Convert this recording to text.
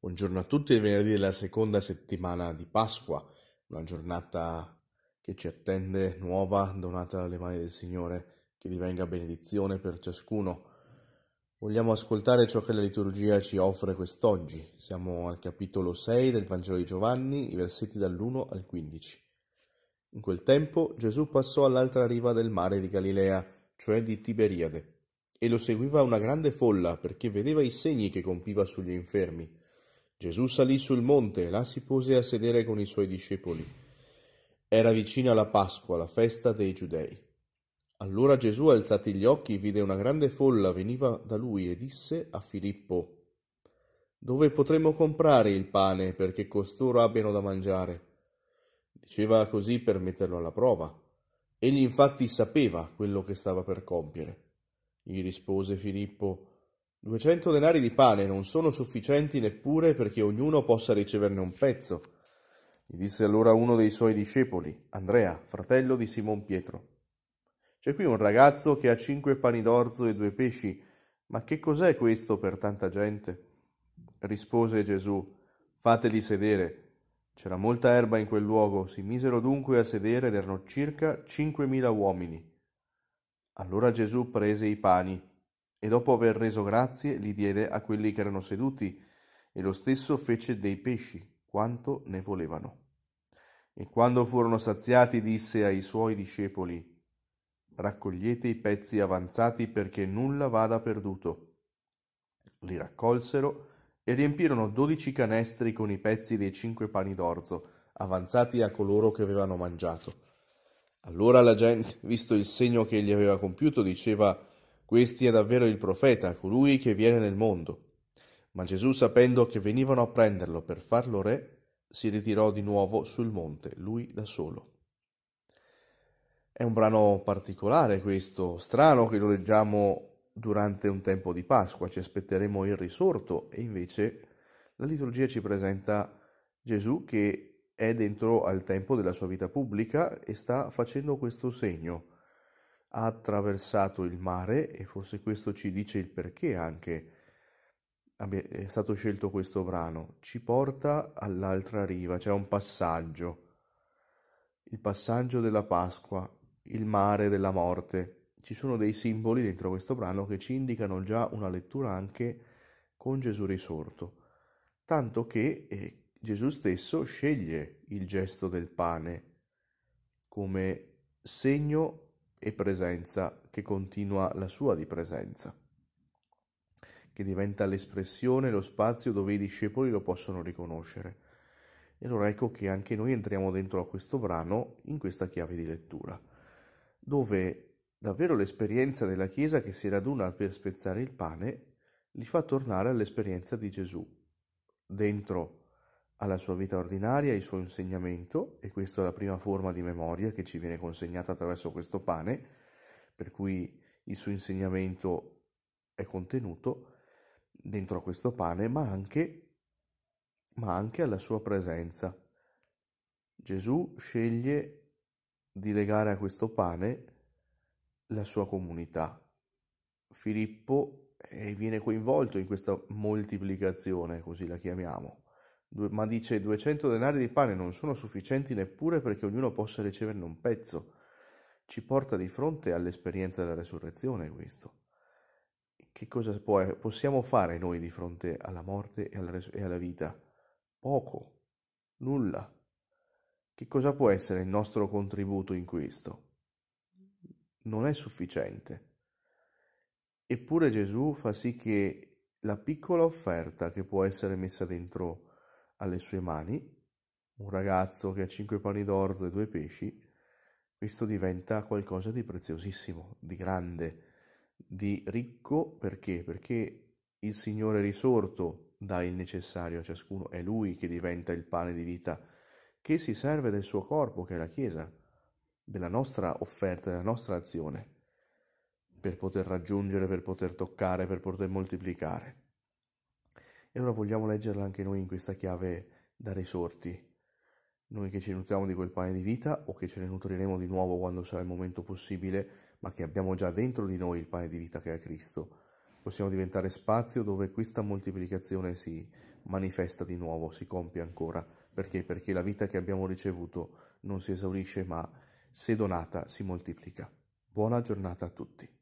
Buongiorno a tutti, è venerdì della seconda settimana di Pasqua, una giornata che ci attende nuova, donata dalle mani del Signore, che divenga benedizione per ciascuno. Vogliamo ascoltare ciò che la liturgia ci offre quest'oggi. Siamo al capitolo 6 del Vangelo di Giovanni, i versetti dall'1 al 15. In quel tempo Gesù passò all'altra riva del mare di Galilea, cioè di Tiberiade, e lo seguiva una grande folla perché vedeva i segni che compiva sugli infermi Gesù salì sul monte e là si pose a sedere con i suoi discepoli. Era vicina la Pasqua, la festa dei Giudei. Allora Gesù, alzati gli occhi, vide una grande folla veniva da lui e disse a Filippo, Dove potremo comprare il pane perché costoro abbiano da mangiare? Diceva così per metterlo alla prova. Egli infatti sapeva quello che stava per compiere. Gli rispose Filippo, Duecento denari di pane non sono sufficienti neppure perché ognuno possa riceverne un pezzo. Gli disse allora uno dei suoi discepoli, Andrea, fratello di Simon Pietro. C'è qui un ragazzo che ha cinque pani d'orzo e due pesci, ma che cos'è questo per tanta gente? Rispose Gesù, fateli sedere. C'era molta erba in quel luogo, si misero dunque a sedere ed erano circa cinquemila uomini. Allora Gesù prese i pani e dopo aver reso grazie, li diede a quelli che erano seduti, e lo stesso fece dei pesci, quanto ne volevano. E quando furono saziati, disse ai suoi discepoli, Raccogliete i pezzi avanzati perché nulla vada perduto. Li raccolsero e riempirono dodici canestri con i pezzi dei cinque pani d'orzo, avanzati a coloro che avevano mangiato. Allora la gente, visto il segno che egli aveva compiuto, diceva questi è davvero il profeta, colui che viene nel mondo. Ma Gesù, sapendo che venivano a prenderlo per farlo re, si ritirò di nuovo sul monte, lui da solo. È un brano particolare questo, strano che lo leggiamo durante un tempo di Pasqua, ci aspetteremo il risorto e invece la liturgia ci presenta Gesù che è dentro al tempo della sua vita pubblica e sta facendo questo segno ha attraversato il mare e forse questo ci dice il perché anche è stato scelto questo brano, ci porta all'altra riva, c'è cioè un passaggio, il passaggio della Pasqua, il mare della morte. Ci sono dei simboli dentro questo brano che ci indicano già una lettura anche con Gesù risorto, tanto che eh, Gesù stesso sceglie il gesto del pane come segno e presenza che continua la sua di presenza, che diventa l'espressione, lo spazio dove i discepoli lo possono riconoscere. E allora ecco che anche noi entriamo dentro a questo brano in questa chiave di lettura, dove davvero l'esperienza della Chiesa che si raduna per spezzare il pane li fa tornare all'esperienza di Gesù, dentro alla sua vita ordinaria il suo insegnamento, e questa è la prima forma di memoria che ci viene consegnata attraverso questo pane, per cui il suo insegnamento è contenuto dentro a questo pane, ma anche, ma anche alla sua presenza. Gesù sceglie di legare a questo pane la sua comunità. Filippo eh, viene coinvolto in questa moltiplicazione, così la chiamiamo ma dice: 200 denari di pane non sono sufficienti neppure perché ognuno possa riceverne un pezzo. Ci porta di fronte all'esperienza della resurrezione questo. Che cosa può, possiamo fare noi di fronte alla morte e alla, e alla vita? Poco, nulla. Che cosa può essere il nostro contributo in questo? Non è sufficiente. Eppure Gesù fa sì che la piccola offerta che può essere messa dentro alle sue mani, un ragazzo che ha cinque pani d'orzo e due pesci, questo diventa qualcosa di preziosissimo, di grande, di ricco perché? Perché il Signore risorto dà il necessario a ciascuno, è Lui che diventa il pane di vita, che si serve del suo corpo, che è la Chiesa, della nostra offerta, della nostra azione, per poter raggiungere, per poter toccare, per poter moltiplicare. E ora vogliamo leggerla anche noi in questa chiave da risorti. Noi che ci nutriamo di quel pane di vita o che ce ne nutriremo di nuovo quando sarà il momento possibile, ma che abbiamo già dentro di noi il pane di vita che è Cristo. Possiamo diventare spazio dove questa moltiplicazione si manifesta di nuovo, si compie ancora. Perché? Perché la vita che abbiamo ricevuto non si esaurisce, ma se donata si moltiplica. Buona giornata a tutti.